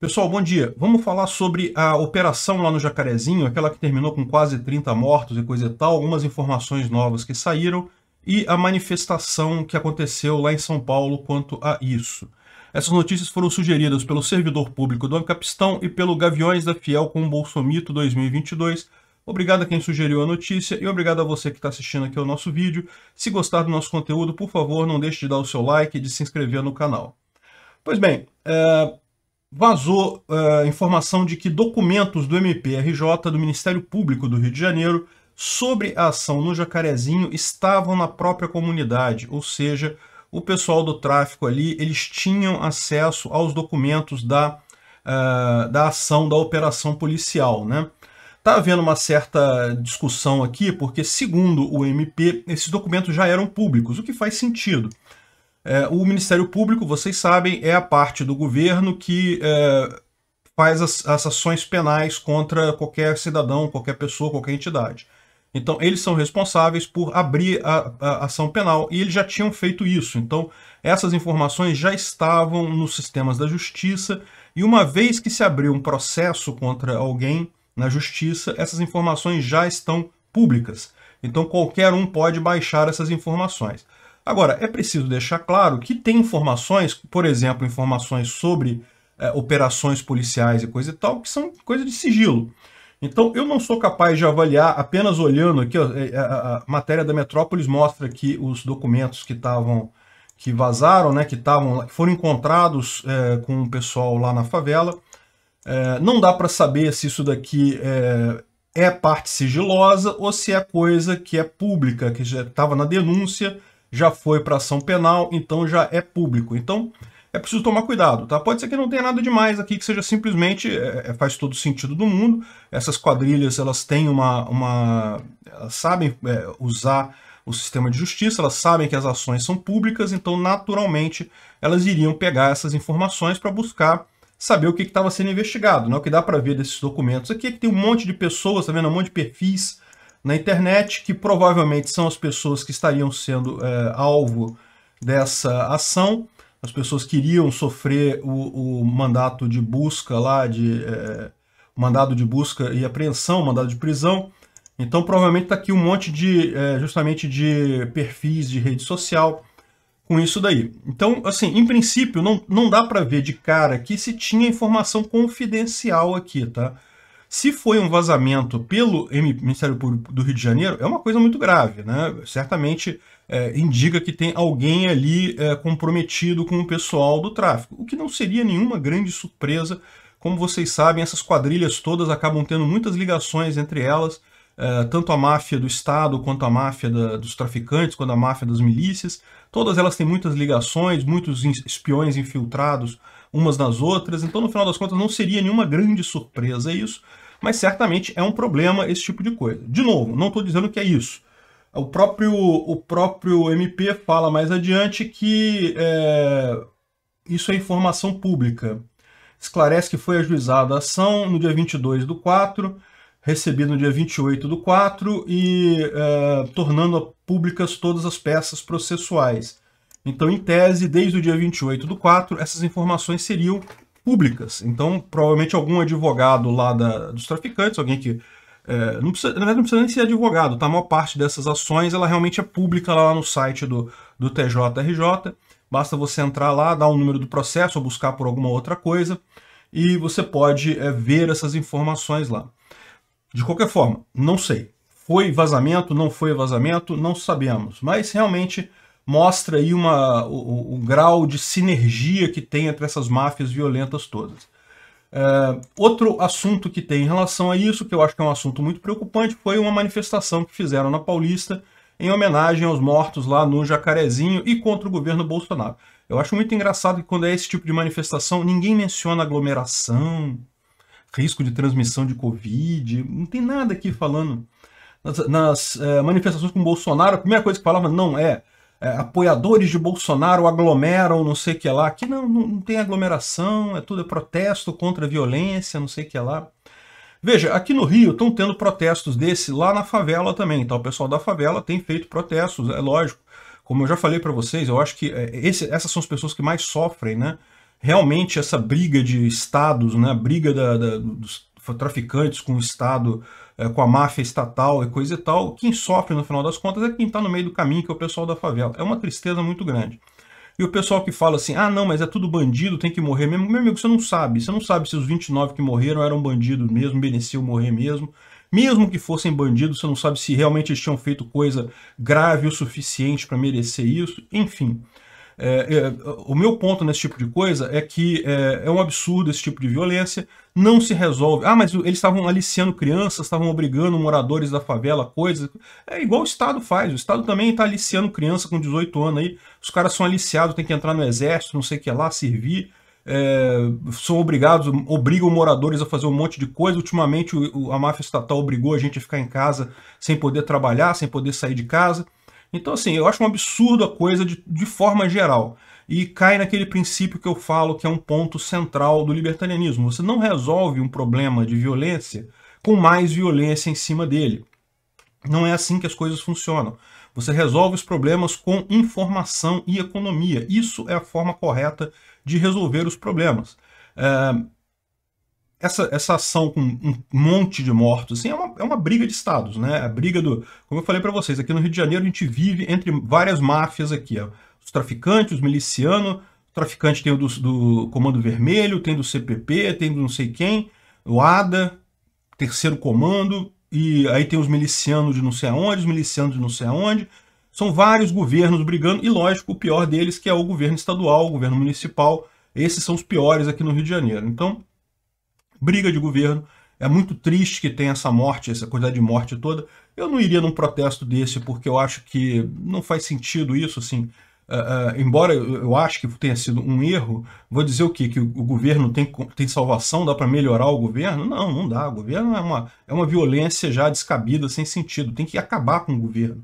Pessoal, bom dia. Vamos falar sobre a operação lá no Jacarezinho, aquela que terminou com quase 30 mortos e coisa e tal, algumas informações novas que saíram e a manifestação que aconteceu lá em São Paulo quanto a isso. Essas notícias foram sugeridas pelo servidor público do Ancapistão e pelo Gaviões da Fiel com o Bolsomito 2022. Obrigado a quem sugeriu a notícia e obrigado a você que está assistindo aqui ao nosso vídeo. Se gostar do nosso conteúdo, por favor, não deixe de dar o seu like e de se inscrever no canal. Pois bem, é vazou uh, informação de que documentos do MPRJ, do Ministério Público do Rio de Janeiro, sobre a ação no Jacarezinho estavam na própria comunidade, ou seja, o pessoal do tráfico ali, eles tinham acesso aos documentos da, uh, da ação, da operação policial, né? Está havendo uma certa discussão aqui, porque, segundo o MP, esses documentos já eram públicos, o que faz sentido. É, o Ministério Público, vocês sabem, é a parte do governo que é, faz as, as ações penais contra qualquer cidadão, qualquer pessoa, qualquer entidade. Então, eles são responsáveis por abrir a, a, ação penal e eles já tinham feito isso. Então, essas informações já estavam nos sistemas da justiça e uma vez que se abriu um processo contra alguém na justiça, essas informações já estão públicas. Então, qualquer um pode baixar essas informações. Agora, é preciso deixar claro que tem informações, por exemplo, informações sobre é, operações policiais e coisa e tal, que são coisa de sigilo. Então, eu não sou capaz de avaliar, apenas olhando aqui, ó, é, é, a, matéria da Metrópolis mostra que os documentos que estavam, que vazaram, né, que estavam, foram encontrados é, com o pessoal lá na favela. É, não dá para saber se isso daqui é, é parte sigilosa ou se é coisa que é pública, que já estava na denúncia já foi para ação penal, então já é público. Então é preciso tomar cuidado, tá? Pode ser que não tenha nada demais aqui, que seja simplesmente é, é faz todo sentido do mundo. Essas quadrilhas elas têm uma, uma elas sabem é, usar o sistema de justiça, elas sabem que as ações são públicas, então naturalmente elas iriam pegar essas informações para buscar saber o que estava sendo investigado. Né? O que dá para ver desses documentos aqui é que tem um monte de pessoas, tá vendo? Um monte de perfis na internet, que provavelmente são as pessoas que estariam sendo é, alvo dessa ação. As pessoas queriam sofrer o, o mandato de busca lá, de é, mandado de busca e apreensão, mandado de prisão. Então, provavelmente está aqui um monte de, é, justamente de perfis de rede social com isso daí. Então, assim, em princípio, não, não dá para ver de cara aqui se tinha informação confidencial aqui, tá? Se foi um vazamento pelo Ministério Público do Rio de Janeiro, é uma coisa muito grave, né? Certamente é, indica que tem alguém ali é, comprometido com o pessoal do tráfico, o que não seria nenhuma grande surpresa. Como vocês sabem, essas quadrilhas todas acabam tendo muitas ligações entre elas, é, tanto a máfia do Estado, quanto a máfia da, dos traficantes, quanto a máfia das milícias. Todas elas têm muitas ligações, muitos espiões infiltrados umas nas outras, então no final das contas não seria nenhuma grande surpresa isso, mas certamente é um problema esse tipo de coisa. De novo, não estou dizendo que é isso. O próprio, o próprio MP fala mais adiante que é, isso é informação pública. Esclarece que foi ajuizada a ação no dia 22 do 4, recebida no dia 28 do 4 e é, tornando públicas todas as peças processuais. Então, em tese, desde o dia 28 do 4, essas informações seriam públicas. Então, provavelmente algum advogado lá da, dos traficantes, alguém que... É, não precisa, na verdade, não precisa nem ser advogado, tá? A maior parte dessas ações, ela realmente é pública lá no site do, do TJRJ. Basta você entrar lá, dar o um número do processo ou buscar por alguma outra coisa e você pode é, ver essas informações lá. De qualquer forma, não sei. Foi vazamento, não foi vazamento, não sabemos. Mas realmente mostra aí uma, o, o, grau de sinergia que tem entre essas máfias violentas todas. É, outro assunto que tem em relação a isso, que eu acho que é um assunto muito preocupante, foi uma manifestação que fizeram na Paulista em homenagem aos mortos lá no Jacarezinho e contra o governo Bolsonaro. Eu acho muito engraçado que quando é esse tipo de manifestação, ninguém menciona aglomeração, risco de transmissão de Covid, não tem nada aqui falando. Nas, nas é, manifestações com Bolsonaro, a primeira coisa que falava não é é, apoiadores de Bolsonaro aglomeram, não sei o que lá. Aqui não, não, não tem aglomeração, é tudo é protesto contra a violência, não sei o que lá. Veja, aqui no Rio estão tendo protestos desse lá na favela também. Então o pessoal da favela tem feito protestos, é lógico. Como eu já falei para vocês, eu acho que é, esse, essas são as pessoas que mais sofrem, né? Realmente essa briga de estados, né? A briga da, da, dos traficantes com o Estado é, com a máfia estatal e coisa e tal, quem sofre no final das contas é quem está no meio do caminho, que é o pessoal da favela. É uma tristeza muito grande. E o pessoal que fala assim, ah não, mas é tudo bandido, tem que morrer mesmo. Meu amigo, você não sabe. Você não sabe se os 29 que morreram eram bandidos mesmo, mereciam morrer mesmo. Mesmo que fossem bandidos, você não sabe se realmente eles tinham feito coisa grave o suficiente para merecer isso. Enfim, é, é, o meu ponto nesse tipo de coisa é que é, é, um absurdo esse tipo de violência, não se resolve. Ah, mas eles estavam aliciando crianças, estavam obrigando moradores da favela, coisas. É igual o Estado faz, o Estado também está aliciando criança com 18 anos aí, os caras são aliciados, tem que entrar no exército, não sei o que lá, servir. É, são obrigados, obrigam moradores a fazer um monte de coisa. Ultimamente, o, a máfia estatal obrigou a gente a ficar em casa sem poder trabalhar, sem poder sair de casa. Então, assim, eu acho um absurdo a coisa de, de forma geral. E cai naquele princípio que eu falo que é um ponto central do libertarianismo. Você não resolve um problema de violência com mais violência em cima dele. Não é assim que as coisas funcionam. Você resolve os problemas com informação e economia. Isso é a forma correta de resolver os problemas. É, essa, essa ação com um monte de mortos assim, é, uma, é uma briga de estados, né? É a briga do. Como eu falei para vocês, aqui no Rio de Janeiro a gente vive entre várias máfias aqui. Ó. Os traficantes, os milicianos, o traficante tem o do, do, Comando Vermelho, tem do CPP, tem do não sei quem, o ADA, terceiro comando, e aí tem os milicianos de não sei aonde, os milicianos de não sei aonde. São vários governos brigando, e lógico, o pior deles que é o governo estadual, o governo municipal. Esses são os piores aqui no Rio de Janeiro. Então, briga de governo. É muito triste que tenha essa morte, essa quantidade de morte toda. Eu não iria num protesto desse, porque eu acho que não faz sentido isso, assim. Uh, uh, embora eu acho que tenha sido um erro, vou dizer o quê? Que o, o governo tem, tem salvação, dá para melhorar o governo? Não, não dá. O governo é uma, é uma violência já descabida, sem sentido. Tem que acabar com o governo.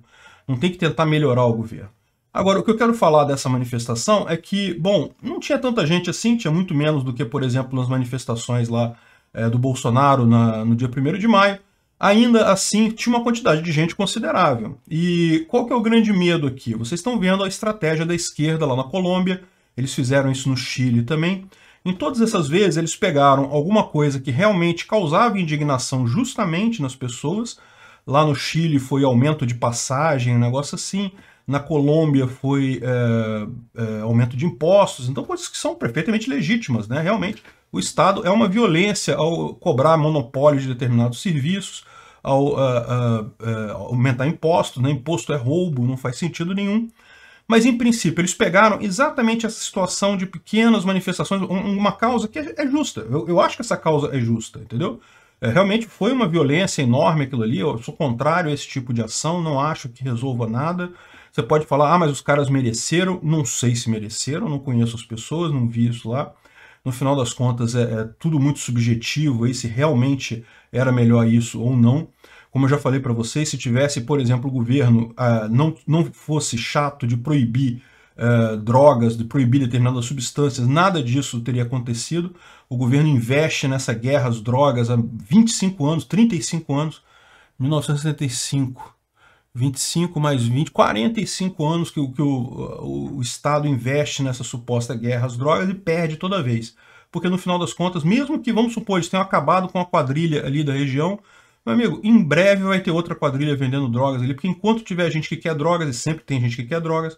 Não tem que tentar melhorar o governo. Agora, o que eu quero falar dessa manifestação é que, bom, não tinha tanta gente assim, tinha muito menos do que, por exemplo, nas manifestações lá é, do Bolsonaro na, no dia 1 de maio. Ainda assim, tinha uma quantidade de gente considerável. E qual que é o grande medo aqui? Vocês estão vendo a estratégia da esquerda lá na Colômbia, eles fizeram isso no Chile também. Em todas essas vezes, eles pegaram alguma coisa que realmente causava indignação justamente nas pessoas. Lá no Chile foi aumento de passagem, um negócio assim na Colômbia foi é, é, aumento de impostos, então coisas que são perfeitamente legítimas, né? Realmente, o Estado é uma violência ao cobrar monopólio de determinados serviços, ao aumentar impostos, né? Imposto é roubo, não faz sentido nenhum. Mas, em princípio, eles pegaram exatamente essa situação de pequenas manifestações, uma causa que é, é justa. Eu, eu acho que essa causa é justa, entendeu? É, realmente foi uma violência enorme aquilo ali. Eu sou contrário a esse tipo de ação, não acho que resolva nada. Você pode falar, ah, mas os caras mereceram. Não sei se mereceram, não conheço as pessoas, não vi isso lá. No final das contas, é, é tudo muito subjetivo aí se realmente era melhor isso ou não. Como eu já falei para vocês, se tivesse, por exemplo, o governo ah, não, não fosse chato de proibir eh, drogas, de proibir determinadas substâncias, nada disso teria acontecido. O governo investe nessa guerra às drogas há 25 anos, 35 anos, 1975. 25 mais 20, 45 anos que, que o, o Estado investe nessa suposta guerra às drogas e perde toda vez. Porque no final das contas, mesmo que, vamos supor, eles tenham acabado com a quadrilha ali da região, meu amigo, em breve vai ter outra quadrilha vendendo drogas ali, porque enquanto tiver gente que quer drogas, e sempre tem gente que quer drogas,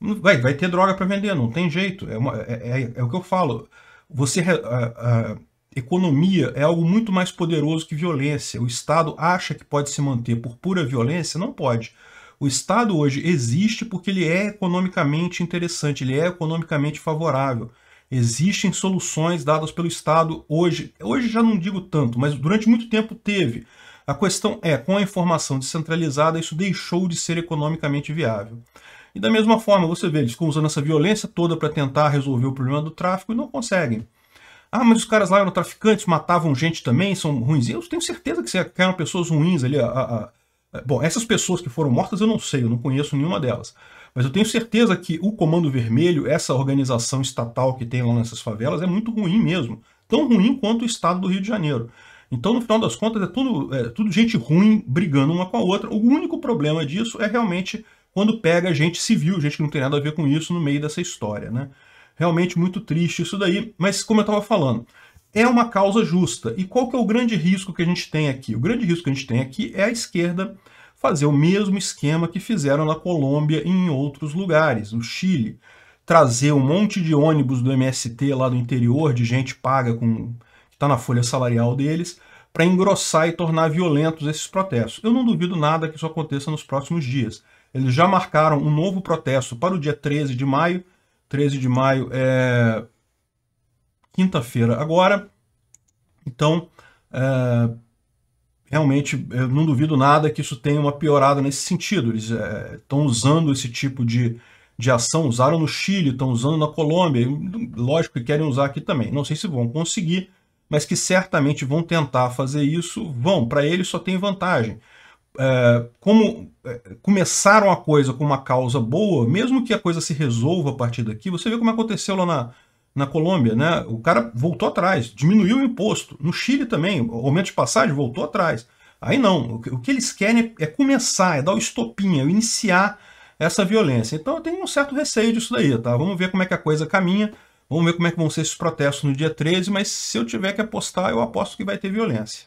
vai, vai ter droga para vender, não tem jeito. É, uma, é, é, é, o que eu falo. Você. Uh, uh, economia é algo muito mais poderoso que violência. O Estado acha que pode se manter por pura violência? Não pode. O Estado hoje existe porque ele é economicamente interessante, ele é economicamente favorável. Existem soluções dadas pelo Estado hoje. Hoje já não digo tanto, mas durante muito tempo teve. A questão é, com a informação descentralizada, isso deixou de ser economicamente viável. E da mesma forma, você vê, eles ficam usando essa violência toda para tentar resolver o problema do tráfico e não conseguem. Ah, mas os caras lá eram traficantes, matavam gente também, são ruins. Eu tenho certeza que eram pessoas ruins ali. A, a, a... Bom, essas pessoas que foram mortas eu não sei, eu não conheço nenhuma delas. Mas eu tenho certeza que o Comando Vermelho, essa organização estatal que tem lá nessas favelas, é muito ruim mesmo. Tão ruim quanto o estado do Rio de Janeiro. Então, no final das contas, é tudo, é tudo gente ruim brigando uma com a outra. O único problema disso é realmente quando pega gente civil, gente que não tem nada a ver com isso no meio dessa história, né? realmente muito triste isso daí, mas como eu estava falando, é uma causa justa. E qual que é o grande risco que a gente tem aqui? O grande risco que a gente tem aqui é a esquerda fazer o mesmo esquema que fizeram na Colômbia e em outros lugares, no Chile. Trazer um monte de ônibus do MST lá do interior, de gente paga com que está na folha salarial deles, para engrossar e tornar violentos esses protestos. Eu não duvido nada que isso aconteça nos próximos dias. Eles já marcaram um novo protesto para o dia 13 de maio, 13 de maio é quinta-feira agora. Então, é, realmente, eu não duvido nada que isso tenha uma piorada nesse sentido. Eles estão é, usando esse tipo de, de ação, usaram no Chile, estão usando na Colômbia, lógico que querem usar aqui também. Não sei se vão conseguir, mas que certamente vão tentar fazer isso, vão. Para eles só tem vantagem. É, como eh, começaram a coisa com uma causa boa, mesmo que a coisa se resolva a partir daqui, você vê como aconteceu lá na, na Colômbia, né? O cara voltou atrás, diminuiu o imposto. No Chile também, aumento de passagem, voltou atrás. Aí não, o que eles querem é, é começar, é dar o estopinho é iniciar essa violência. Então eu tenho um certo receio disso daí, tá? Vamos ver como é que a coisa caminha, vamos ver como é que vão ser esses protestos no dia 13, mas se eu tiver que apostar, eu aposto que vai ter violência.